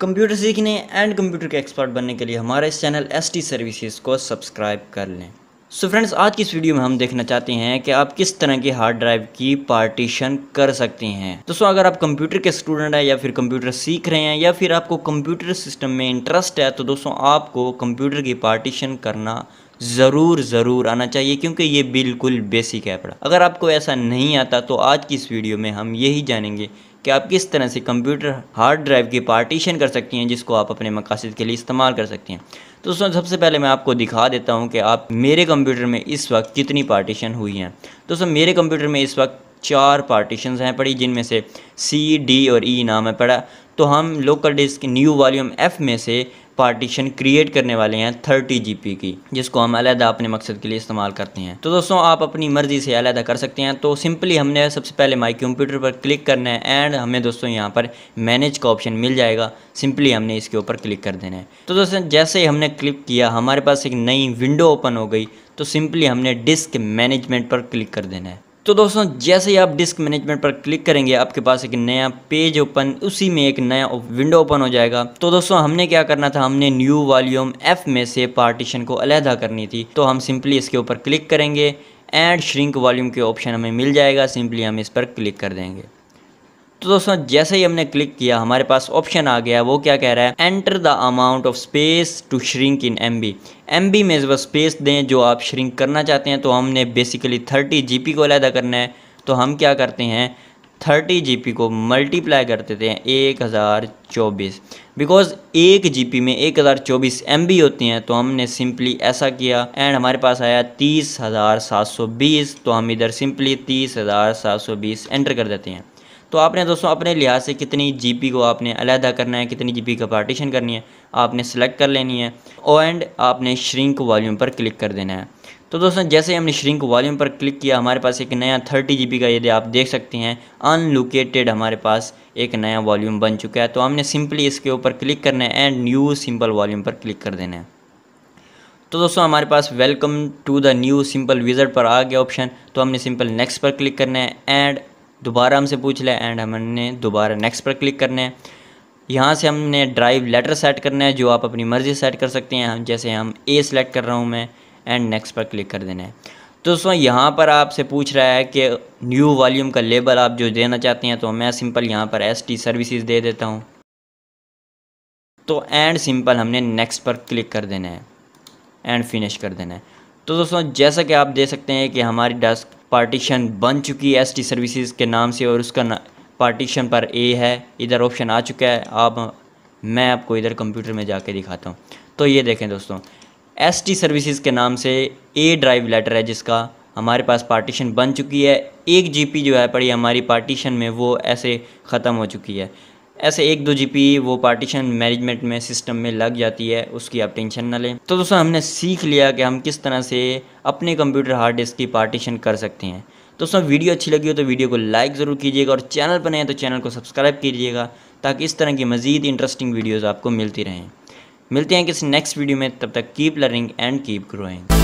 computer सीखने and computer के expert बनने के लिए हमारे इस चैनल एस टी सर्विसेज को सब्सक्राइब कर लें सो so फ्रेंड्स आज की इस वीडियो में हम देखना चाहते हैं कि आप किस तरह की हार्ड ड्राइव की पार्टीशन कर सकते हैं दोस्तों अगर आप कंप्यूटर के स्टूडेंट हैं या फिर कंप्यूटर सीख रहे हैं या फिर आपको कंप्यूटर सिस्टम में इंटरेस्ट है तो दोस्तों आपको कंप्यूटर की पार्टीशन करना ज़रूर ज़रूर आना चाहिए क्योंकि ये बिल्कुल बेसिक है पड़ा अगर आपको ऐसा नहीं आता तो आज की इस वीडियो में हम यही जानेंगे कि आप किस तरह से कंप्यूटर हार्ड ड्राइव की पार्टीशन कर सकती हैं जिसको आप अपने मकासद के लिए इस्तेमाल कर सकती हैं तो दोस्तों सबसे पहले मैं आपको दिखा देता हूँ कि आप मेरे कंप्यूटर में इस वक्त कितनी पार्टीशन हुई हैं दोस्तों मेरे कंप्यूटर में इस वक्त चार पार्टीशन हैं पड़ी जिनमें से सी डी और ई e नाम है पड़ा तो हम local disk new volume F में से पार्टीशन क्रिएट करने वाले हैं थर्टी जी की जिसको हम अलहदा अपने मकसद के लिए इस्तेमाल करते हैं तो दोस्तों आप अपनी मर्ज़ी से अलहदा कर सकते हैं तो सिंपली हमने सबसे पहले माई कंप्यूटर पर क्लिक करना है एंड हमें दोस्तों यहाँ पर मैनेज का ऑप्शन मिल जाएगा सिंपली हमने इसके ऊपर क्लिक कर देना है तो दोस्तों जैसे ही हमने क्लिक किया हमारे पास एक नई विंडो ओपन हो गई तो सिंपली हमने डिस्क मैनेजमेंट पर क्लिक कर देना है तो दोस्तों जैसे ही आप डिस्क मैनेजमेंट पर क्लिक करेंगे आपके पास एक नया पेज ओपन उसी में एक नया विंडो ओपन हो जाएगा तो दोस्तों हमने क्या करना था हमने न्यू वॉल्यूम एफ में से पार्टीशन को अलहदा करनी थी तो हम सिंपली इसके ऊपर क्लिक करेंगे एंड श्रिंक वॉल्यूम के ऑप्शन हमें मिल जाएगा सिंपली हम इस पर क्लिक कर देंगे तो दोस्तों जैसे ही हमने क्लिक किया हमारे पास ऑप्शन आ गया वो क्या कह रहा है enter the amount of space to shrink in M B M B में जब स्पेस दें जो आप श्रिंक करना चाहते हैं तो हमने बेसिकली थर्टी जी पी को अलहदा करना है तो हम क्या करते हैं थर्टी जी पी को मल्टीप्लाई कर देते हैं एक हज़ार चौबीस बिकॉज एक जी पी में एक हज़ार चौबीस एम बी होती हैं तो हमने सिंपली ऐसा किया एंड हमारे पास आया तीस हज़ार सात सौ बीस तो हम इधर सिंपली तीस हज़ार सात सौ बीस एंटर कर देते हैं तो आपने दोस्तों अपने लिहाज से कितनी जीपी को आपने अलहदा करना है कितनी जीपी का पार्टीशन करनी है आपने सेलेक्ट कर लेनी है और एंड आपने श्रिंक वॉल्यूम पर क्लिक कर देना है तो दोस्तों जैसे हमने श्रिंक वॉल्यूम पर क्लिक किया हमारे पास एक नया थर्टी जी का यदि आप देख सकते हैं अनलोकेटेड हमारे पास एक नया वॉल्यूम बन चुका है तो हमने सिंपली इसके ऊपर क्लिक करना है एंड न्यू सिंपल वॉल्यूम पर क्लिक कर देना है तो दोस्तों हमारे पास welcome to the new simple wizard पर आ गया ऑप्शन तो हमने सिंपल नेक्स्ट पर क्लिक करना है एंड दोबारा हमसे पूछ लें एंड हमने दोबारा नेक्स्ट पर क्लिक करना है यहाँ से हमने ड्राइव लेटर सेट करना है जो आप अपनी मर्ज़ी सेट कर सकते हैं हम जैसे हम ए सेलेक्ट कर रहा हूँ मैं एंड नेक्स्ट पर क्लिक कर देना है तो दोस्तों यहाँ पर आपसे पूछ रहा है कि न्यू वॉल्यूम का लेबल आप जो देना चाहते हैं तो मैं सिंपल यहाँ पर एस टी सर्विसेज दे देता हूँ तो एंड सिंपल हमने नेक्स्ट पर क्लिक कर देना है एंड फिनिश कर देना है तो दोस्तों जैसा कि आप दे सकते हैं कि हमारी डेस्क पार्टीशन बन चुकी है एसटी सर्विसेज के नाम से और उसका पार्टीशन पर ए है इधर ऑप्शन आ चुका है आप मैं आपको इधर कंप्यूटर में जाके दिखाता हूँ तो ये देखें दोस्तों एस टी सर्विसेज के नाम से ए ड्राइव लेटर है जिसका हमारे पास पार्टीशन बन चुकी है एक जीपी जो है पड़ी हमारी पार्टीशन में वो ऐसे ख़त्म हो चुकी है ऐसे एक दो जी e वो पार्टीशन मैनेजमेंट में सिस्टम में लग जाती है उसकी आप टेंशन ना लें तो दोस्तों हमने सीख लिया कि हम किस तरह से अपने कंप्यूटर हार्ड डिस्क की पार्टीशन कर सकते हैं दोस्तों वीडियो अच्छी लगी हो तो वीडियो को लाइक ज़रूर कीजिएगा और चैनल पर नए तो चैनल को सब्सक्राइब कीजिएगा ताकि इस तरह की मज़ीद इंटरेस्टिंग वीडियोज़ आपको मिलती रहें मिलते हैं किसी नेक्स्ट वीडियो में तब तक keep learning and keep growing